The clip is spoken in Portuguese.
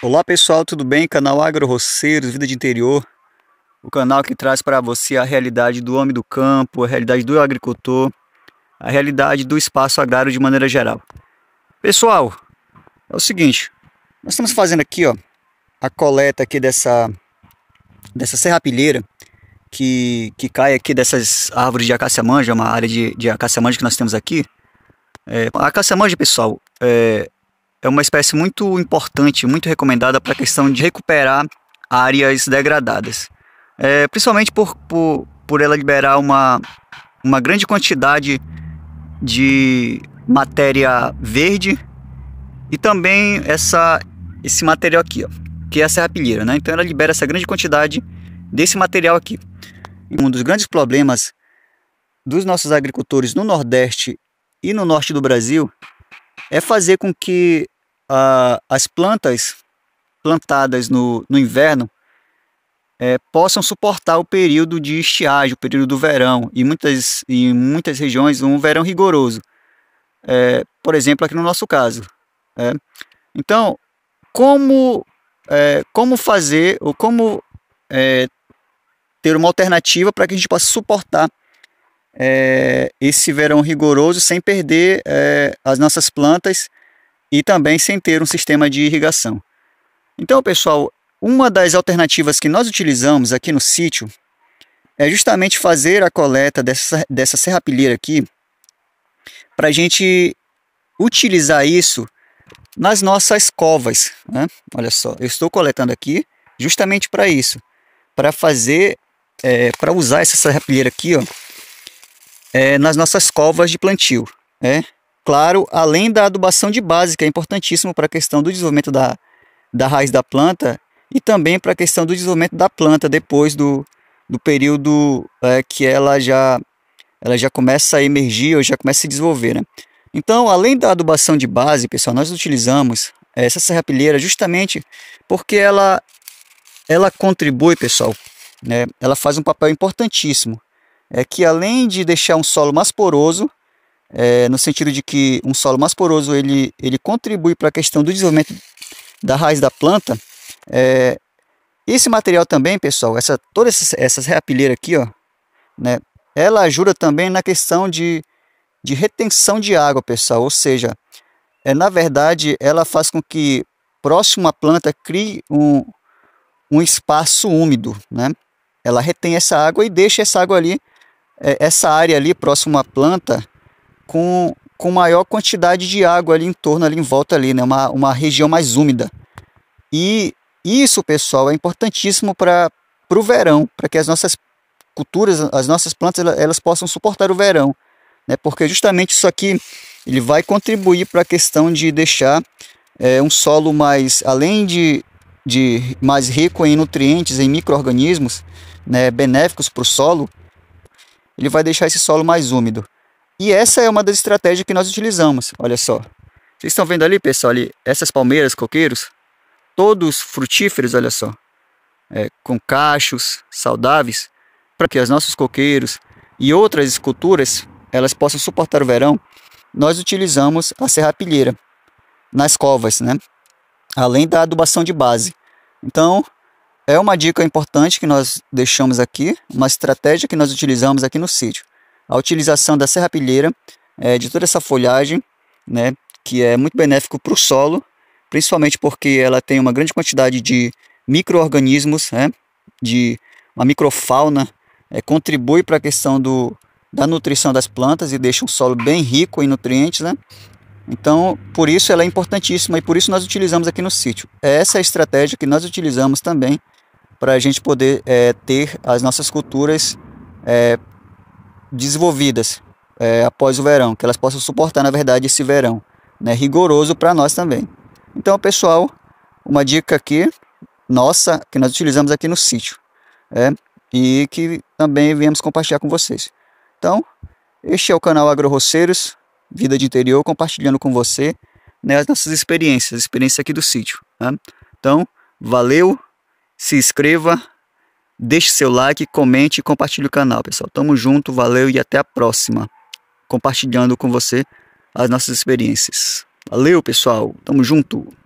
Olá pessoal, tudo bem? Canal Agro Roceiros, Vida de Interior. O canal que traz para você a realidade do homem do campo, a realidade do agricultor, a realidade do espaço agrário de maneira geral. Pessoal, é o seguinte, nós estamos fazendo aqui, ó, a coleta aqui dessa dessa serrapilheira que, que cai aqui dessas árvores de acácia-manja, uma área de, de acácia-manja que nós temos aqui. É, acácia-manja, pessoal, é, é uma espécie muito importante, muito recomendada para a questão de recuperar áreas degradadas. É, principalmente por, por, por ela liberar uma, uma grande quantidade de matéria verde e também essa, esse material aqui, ó, que é a serrapilheira. Né? Então ela libera essa grande quantidade desse material aqui. Um dos grandes problemas dos nossos agricultores no Nordeste e no Norte do Brasil é fazer com que ah, as plantas plantadas no, no inverno é, possam suportar o período de estiagem, o período do verão, e muitas, em muitas regiões um verão rigoroso. É, por exemplo, aqui no nosso caso. É. Então, como, eh, como fazer, ou como ter uma alternativa para que a gente possa suportar é, esse verão rigoroso sem perder é, as nossas plantas e também sem ter um sistema de irrigação. Então, pessoal, uma das alternativas que nós utilizamos aqui no sítio é justamente fazer a coleta dessa, dessa serrapilheira aqui para a gente utilizar isso nas nossas covas. Né? Olha só, eu estou coletando aqui justamente para isso, para fazer, é, para usar essa serrapilheira aqui, ó, é, nas nossas covas de plantio. Né? Claro, além da adubação de base, que é importantíssimo para a questão do desenvolvimento da, da raiz da planta e também para a questão do desenvolvimento da planta depois do, do período é, que ela já, ela já começa a emergir ou já começa a se desenvolver. Né? Então, além da adubação de base, pessoal, nós utilizamos é, essa serrapilheira justamente porque ela, ela contribui, pessoal, né? ela faz um papel importantíssimo é que além de deixar um solo mais poroso, é, no sentido de que um solo mais poroso ele, ele contribui para a questão do desenvolvimento da raiz da planta, é, esse material também, pessoal, essa, todas essas, essas reapilheiras aqui, ó, né, ela ajuda também na questão de, de retenção de água, pessoal, ou seja, é, na verdade ela faz com que próximo à planta crie um, um espaço úmido, né? Ela retém essa água e deixa essa água ali é, essa área ali próxima à planta com, com maior quantidade de água ali em torno, ali em volta ali, né? uma, uma região mais úmida. E isso, pessoal, é importantíssimo para o verão, para que as nossas culturas, as nossas plantas, elas, elas possam suportar o verão. Né? Porque justamente isso aqui ele vai contribuir para a questão de deixar é, um solo mais, além de, de mais rico em nutrientes, em micro-organismos né, benéficos para o solo, ele vai deixar esse solo mais úmido. E essa é uma das estratégias que nós utilizamos. Olha só. Vocês estão vendo ali, pessoal, ali, essas palmeiras, coqueiros, todos frutíferos, olha só. É, com cachos saudáveis, para que os nossos coqueiros e outras esculturas elas possam suportar o verão, nós utilizamos a serrapilheira nas covas, né? Além da adubação de base. Então, é uma dica importante que nós deixamos aqui, uma estratégia que nós utilizamos aqui no sítio. A utilização da serrapilheira, é, de toda essa folhagem, né, que é muito benéfico para o solo, principalmente porque ela tem uma grande quantidade de micro-organismos, né, de uma microfauna, é, contribui para a questão do, da nutrição das plantas e deixa um solo bem rico em nutrientes, né? Então, por isso ela é importantíssima e por isso nós utilizamos aqui no sítio. Essa é a estratégia que nós utilizamos também para a gente poder é, ter as nossas culturas é, desenvolvidas é, após o verão, que elas possam suportar, na verdade, esse verão né, rigoroso para nós também. Então, pessoal, uma dica aqui nossa que nós utilizamos aqui no sítio é, e que também viemos compartilhar com vocês. Então, este é o canal AgroRoceiros, Vida de Interior, compartilhando com você né, as nossas experiências, experiências aqui do sítio. Né? Então, valeu! se inscreva, deixe seu like, comente e compartilhe o canal, pessoal. Tamo junto, valeu e até a próxima. Compartilhando com você as nossas experiências. Valeu, pessoal. Tamo junto.